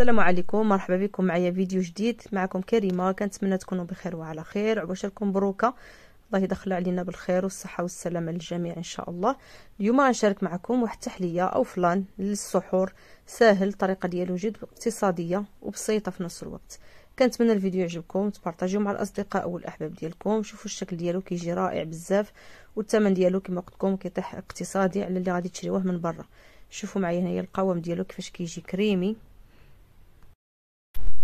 السلام عليكم مرحبا بكم معايا فيديو جديد معكم كريمه كنتمنى تكونوا بخير وعلى خير عباشركم بروكه الله يدخل علينا بالخير والصحه والسلامه للجميع ان شاء الله اليوم غنشارك معكم واحد التحليه او فلان للسحور ساهل الطريقه ديالو جد اقتصاديه وبسيطه في نفس الوقت كنتمنى الفيديو يعجبكم تبارطاجيو مع الاصدقاء والاحباب ديالكم شوفوا الشكل ديالو كيجي رائع بزاف والثمن ديالو كما قلت لكم كيطيح اقتصادي على اللي غادي تشريوه من برا شوفوا معايا هنايا القوام ديالو كيفاش كيجي كريمي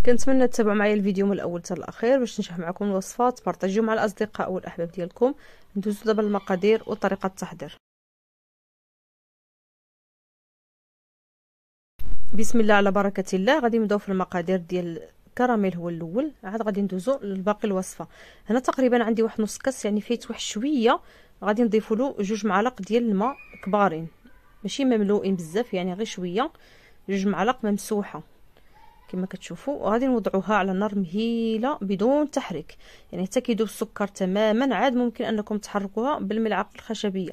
كنتمنى تتابعوا معايا الفيديو من الاول حتى الاخير باش نشرح معكم الوصفه تبارطاجيو مع الاصدقاء والاحباب ديالكم ندوزو دابا للمقادير وطريقه التحضير بسم الله على بركه الله غادي نبداو في المقادير ديال الكراميل هو الاول عاد غادي ندوزو لباقي الوصفه هنا تقريبا عندي واحد نص كاس يعني فيه واحد شويه غادي نضيف له جوج معالق ديال الماء كبارين ماشي مملوئين بزاف يعني غير شويه جوج معالق ممسوحه كما كتشوفوا وغادي نوضعوها على نار مهيله بدون تحريك يعني حتى كيدوب السكر تماما عاد ممكن انكم تحركوها بالملعقه الخشبيه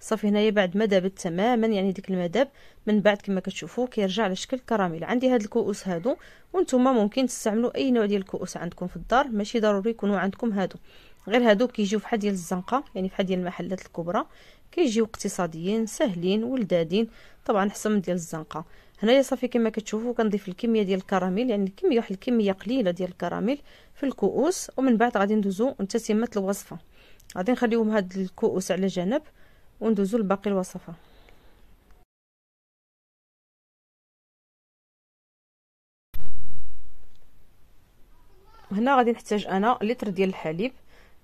صافي هنايا بعد ما دابت تماما يعني ديك المذاب من بعد كما كتشوفوا كيرجع على شكل كراميل عندي هاد الكؤوس هادو وانتم ممكن تستعملوا اي نوع ديال الكؤوس عندكم في الدار ماشي ضروري يكونوا عندكم هادو غير هادو كيجيو فحال ديال الزنقه يعني فحال ديال المحلات الكبرى كيجيو اقتصاديين ساهلين ولدادين طبعا حسن ديال الزنقه هنايا صافي كما كتشوفوا كنضيف الكميه ديال الكراميل يعني الكميه واحد الكميه قليله ديال الكراميل في الكؤوس ومن بعد غادي ندوزو لتتمه الوصفه غادي نخليهم هاد الكؤوس على جنب وندوزو لباقي الوصفه هنا غادي نحتاج انا لتر ديال الحليب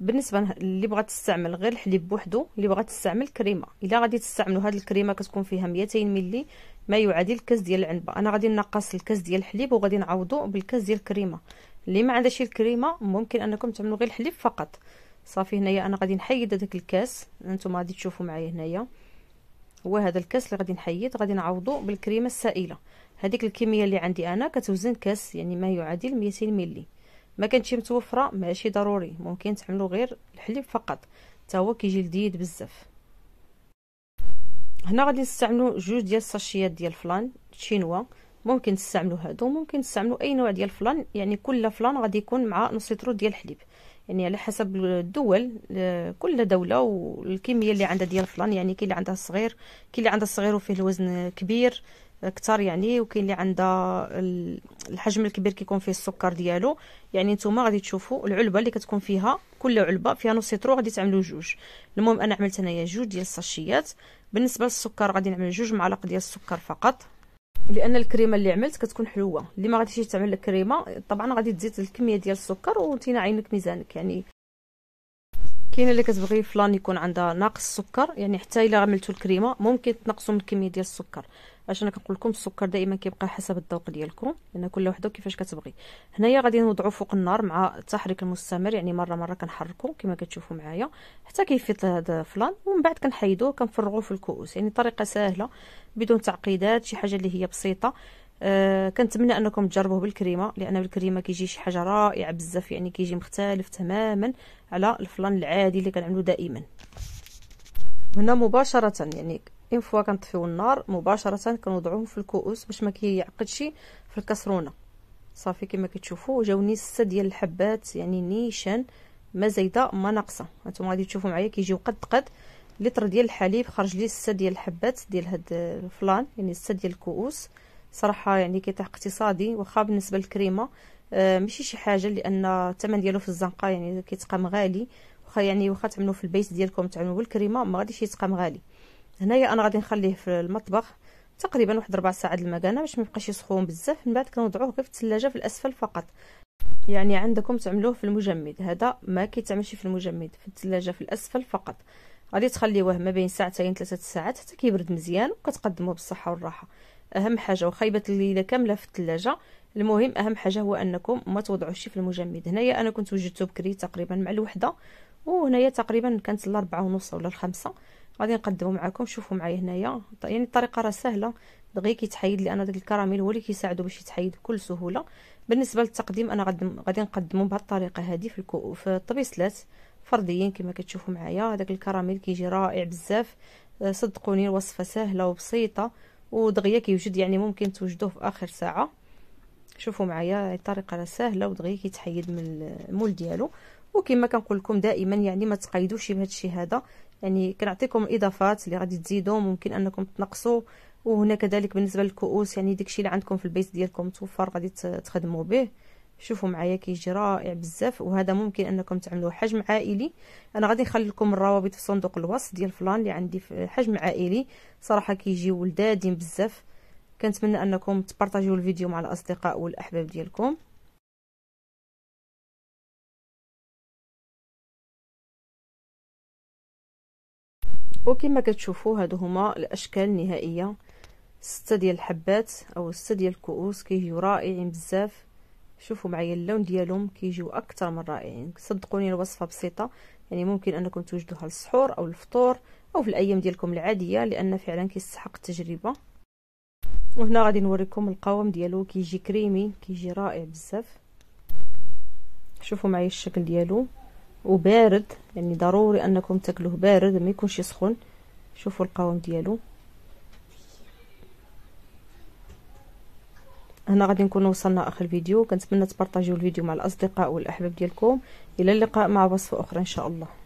بالنسبه اللي بغات تستعمل غير الحليب بوحدو اللي بغات تستعمل كريمه الا غادي تستعملوا هاد الكريمه كتكون فيها 200 ملي ما يعادل كاس ديال العنبه انا غادي نقص الكاس ديال الحليب وغادي نعوضو بالكاس ديال الكريمه اللي ما عندهاش الكريمه ممكن انكم تعملوا غير الحليب فقط صافي هنايا انا غادي نحيد هذاك الكاس انتم غادي تشوفوا معايا هنايا هو هذا الكاس اللي غادي نحيد غادي نعوضو بالكريمه السائله هذيك الكميه اللي عندي انا كتوزن كاس يعني ما يعادل 200 ملي ما كانتش متوفره ماشي ضروري ممكن تعملوا غير الحليب فقط حتى هو كيجي لذيذ بزاف هنا غادي نستعملوا جوج ديال الساشيات ديال الفلان شينوا ممكن تستعملوا هادو ممكن تستعملوا اي نوع ديال الفلان يعني كل فلان غادي يكون مع نص لتر ديال الحليب يعني على حسب الدول آه، كل دوله والكميه اللي عندها ديال الفلان يعني كاين اللي عندها صغير كاين اللي عندها صغير وفيه الوزن كبير كتر يعني وكاين اللي عندها الحجم الكبير كيكون فيه السكر ديالو يعني نتوما غادي تشوفوا العلبه اللي كتكون فيها كل علبه فيها نص سيترو غادي تعملوا جوج المهم انا عملت هنايا جوج ديال الساشيات بالنسبه للسكر غادي نعمل جوج معالق ديال السكر فقط لان الكريمه اللي عملت كتكون حلوه اللي ما غاديش تعمل الكريمه طبعا غادي تزيد الكميه ديال السكر وانتينا عينك ميزانك يعني كاينه اللي كتبغي فلان يكون عندها ناقص السكر يعني حتى الا عملتو الكريمه ممكن تنقصوا من الكميه ديال السكر اش انا كنقول لكم السكر دائما كيبقى حسب الذوق ديالكم لان كل وحده كيفاش كتبغي هنايا غادي نوضعو فوق النار مع التحريك المستمر يعني مره مره كنحركو كما كتشوفوا معايا حتى كيفيض هذا الفلان ومن بعد كنحيدوه كنفرغوه في الكؤوس يعني طريقه سهله بدون تعقيدات شي حاجه اللي هي بسيطه أه كنتمنى انكم تجربوه بالكريمه لان بالكريمه كيجي شي حاجه رائعه بزاف يعني كيجي مختلف تماما على الفلان العادي اللي كنعملو دائما هنا مباشره يعني ان فوا كنطفيو النار مباشره كنوضعوهم في الكؤوس باش ما كيعقدش في الكسرونه صافي كما كتشوفوا جاوني سته ديال الحبات يعني نيشان ما زايده ما ناقصه هانتوما غادي تشوفوا معايا كيجيو قد قد لتر ديال الحليب خرج لي سته ديال الحبات ديال هاد الفلان يعني سته ديال الكؤوس صراحه يعني كيطيح اقتصادي واخا بالنسبه للكريمه آه ماشي شي حاجه لان الثمن ديالو في الزنقه يعني كيتقام غالي واخا يعني واخا تعملو في البيت ديالكم تعملو بالكريمه ما غاديش يتقام غالي هنايا انا غادي نخليه في المطبخ تقريبا واحد ربع ساعه المكانه باش ما يبقاش يسخون بزاف من بعد كنوضعوه غير في الثلاجه في الاسفل فقط يعني عندكم تعملوه في المجمد هذا ما كيتعملش في المجمد في الثلاجه في الاسفل فقط غادي تخليوه ما بين ساعتين ثلاثه ساعات حتى كيبرد مزيان وكتقدموه بالصحه والراحه اهم حاجه وخيبه الليله كامله في الثلاجه المهم اهم حاجه هو انكم ما توضعوش في المجمد هنايا انا كنت وجدته بكري تقريبا مع الوحده وهنايا تقريبا كانت الاربعه ونص ولا الخمسة غادي نقدمو معاكم شوفوا معايا هنايا طيب، يعني الطريقه راه سهله دغيا كيتحيد لان داك الكراميل هو اللي كيساعدو باش يتحيد بكل سهوله بالنسبه للتقديم انا غادي نقدمو بهاد الطريقه هادي في الكو في الطبيسلات فرديين كما كتشوفوا معايا هذاك الكراميل كيجي رائع بزاف آه، صدقوني الوصفه سهله وبسيطه ودغيا كيوجد يعني ممكن توجدوه في اخر ساعه شوفوا معايا الطريقه راه سهله ودغيا كيتحيد من المول ديالو وكما كنقول لكم دائما يعني ما تقيدوش بهذا الشيء هذا يعني كنعطيكم اضافات اللي غادي تزيدوا ممكن انكم تنقصوا وهنا كذلك بالنسبه للكؤوس يعني داكشي اللي عندكم في البيت ديالكم توفر غادي تخدموا به شوفوا معايا كيجي رائع بزاف وهذا ممكن انكم تعملوه حجم عائلي انا غادي نخلي لكم الروابط في صندوق الوصف ديال فلان اللي عندي في حجم عائلي صراحه كيجيو ولدادين بزاف كنتمنى انكم تبارطاجيو الفيديو مع الاصدقاء والاحباب ديالكم وكما كتشوفوا هادو هما الاشكال النهائيه ستة ديال الحبات او ستة ديال الكؤوس كيجيو رائعين بزاف شوفوا معايا اللون ديالهم كيجيو اكثر من رائعين صدقوني الوصفه بسيطه يعني ممكن انكم توجدوها للسحور او الفطور او في الايام ديالكم العاديه لان فعلا كيستحق التجربه وهنا غادي نوريكم القوام ديالو كيجي كريمي كيجي رائع بزاف شوفوا معايا الشكل ديالو وبارد يعني ضروري انكم تاكلوه بارد ما يكونش سخون شوفوا القوام ديالو هنا غادي نكون وصلنا اخر الفيديو كنتمنى تبارطاجيو الفيديو مع الاصدقاء والاحباب ديالكم الى اللقاء مع وصفه اخرى ان شاء الله